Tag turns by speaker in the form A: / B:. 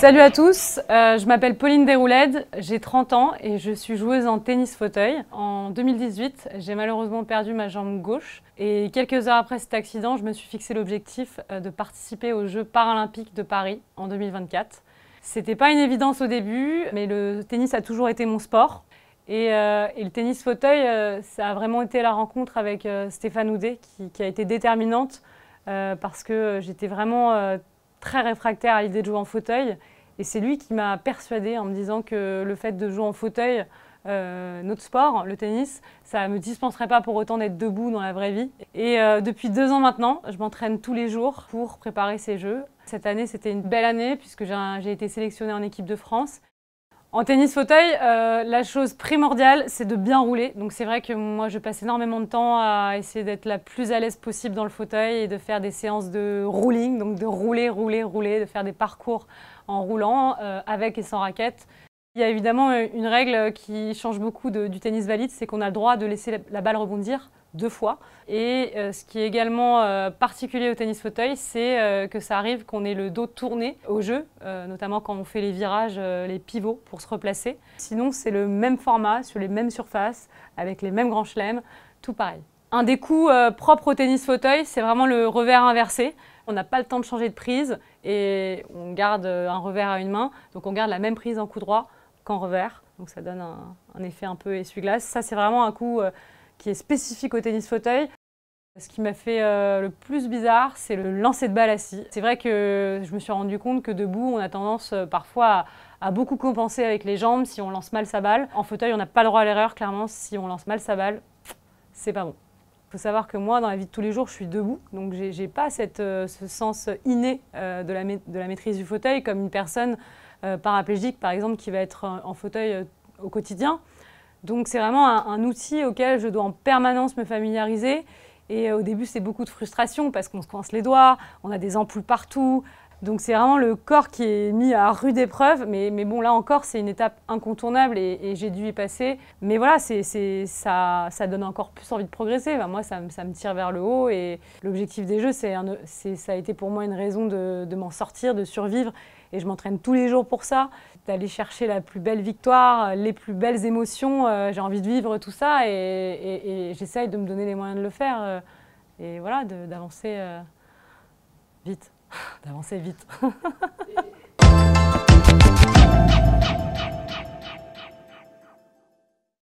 A: Salut à tous, euh, je m'appelle Pauline Desrouledes, j'ai 30 ans et je suis joueuse en tennis fauteuil. En 2018, j'ai malheureusement perdu ma jambe gauche et quelques heures après cet accident, je me suis fixé l'objectif euh, de participer aux Jeux paralympiques de Paris en 2024. C'était pas une évidence au début, mais le tennis a toujours été mon sport. Et, euh, le tennis fauteuil, ça a vraiment été la rencontre avec Stéphane Houdet qui, qui a été déterminante parce que j'étais vraiment très réfractaire à l'idée de jouer en fauteuil. Et c'est lui qui m'a persuadée en me disant que le fait de jouer en fauteuil, euh, notre sport, le tennis, ça ne me dispenserait pas pour autant d'être debout dans la vraie vie. Et euh, depuis deux ans maintenant, je m'entraîne tous les jours pour préparer ces Jeux. Cette année, c'était une belle année puisque j'ai été sélectionnée en équipe de France. En tennis fauteuil, euh, la chose primordiale, c'est de bien rouler. Donc c'est vrai que moi, je passe énormément de temps à essayer d'être la plus à l'aise possible dans le fauteuil et de faire des séances de rolling, donc de rouler, rouler, rouler, de faire des parcours en roulant euh, avec et sans raquette. Il y a évidemment euh, une règle qui change beaucoup du tennis valide, c'est qu'on a le droit de laisser la balle rebondir deux fois. Et euh, ce qui est également euh, particulier au tennis fauteuil, c'est euh, que ça arrive qu'on ait le dos tourné au jeu, notamment quand on fait les virages, les pivots pour se replacer. Sinon, c'est le même format, sur les mêmes surfaces, avec les mêmes grands chelems, tout pareil. Un des coups propres au tennis fauteuil, c'est vraiment le revers inversé. On n'a pas le temps de changer de prise et on garde un revers à une main, donc on garde la même prise en coup droit qu'en revers. Donc ça donne un, un effet un peu essuie-glace. Ça, c'est vraiment un coup qui est spécifique au tennis fauteuil. Ce qui m'a fait euh, le plus bizarre, c'est le lancer de balle assis. C'est vrai que je me suis rendu compte que debout, on a tendance euh, parfois à, beaucoup compenser avec les jambes si on lance mal sa balle. En fauteuil, on n'a pas le droit à l'erreur, clairement. Si on lance mal sa balle, c'est pas bon. Il faut savoir que moi, dans la vie de tous les jours, je suis debout, donc j'ai pas euh, ce sens inné de la, de, la maîtrise du fauteuil comme une personne paraplégique, par exemple, qui va être en fauteuil au quotidien. Donc c'est vraiment un, outil auquel je dois en permanence me familiariser. Et euh, au début, c'est beaucoup de frustration parce qu'on se coince les doigts, on a des ampoules partout, donc c'est vraiment le corps qui est mis à rude épreuve, mais, bon là encore c'est une étape incontournable et, j'ai dû y passer. Mais voilà, c'est, ça, ça, donne encore plus envie de progresser. moi ça, me tire vers le haut et l'objectif des jeux c'est, ça a été pour moi une raison de, m'en sortir, de survivre et je m'entraîne tous les jours pour ça, d'aller chercher la plus belle victoire, les plus belles émotions. Euh, j'ai envie de vivre tout ça et, et, j'essaye de me donner les moyens de le faire euh, et voilà d'avancer euh, vite d'avancer vite.